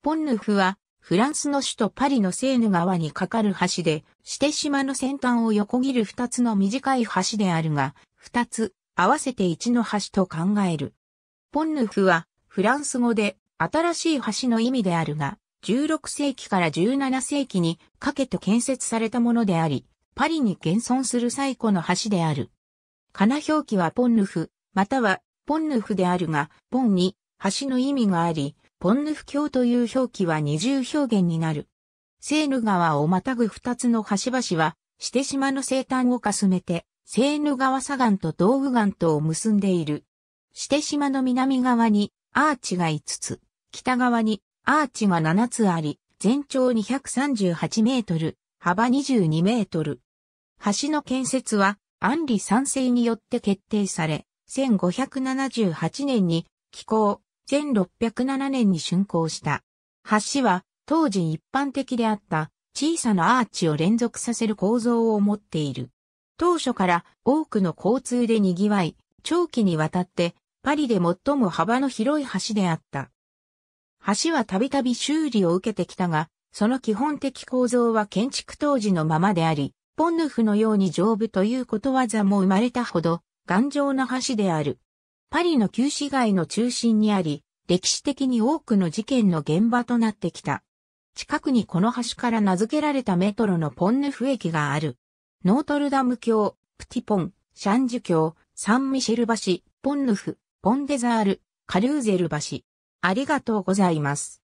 ポンヌフは、フランスの首都パリのセーヌ川に架かる橋で、して島の先端を横切る二つの短い橋であるが、二つ、合わせて一の橋と考える。ポンヌフは、フランス語で、新しい橋の意味であるが、16世紀から17世紀にかけて建設されたものであり、パリに現存する最古の橋である。金表記はポンヌフ、またはポンヌフであるが、ポンに橋の意味があり、ポンヌフ橋という表記は二重表現になる。セーヌ川をまたぐ二つの橋橋は、して島の西端をかすめて、セーヌ川左岸と道具岸とを結んでいる。して島の南側にアーチが5つ、北側にアーチが7つあり、全長238メートル、幅22メートル。橋の建設は、アンリ成世によって決定され、1578年に、気候、1607年に竣工した。橋は当時一般的であった小さなアーチを連続させる構造を持っている。当初から多くの交通で賑わい、長期にわたってパリで最も幅の広い橋であった。橋はたびたび修理を受けてきたが、その基本的構造は建築当時のままであり、ポンヌフのように丈夫ということわざも生まれたほど頑丈な橋である。パリの旧市街の中心にあり、歴史的に多くの事件の現場となってきた。近くにこの橋から名付けられたメトロのポンヌフ駅がある。ノートルダム橋、プティポン、シャンジュ橋、サンミシェル橋、ポンヌフ、ポンデザール、カルーゼル橋。ありがとうございます。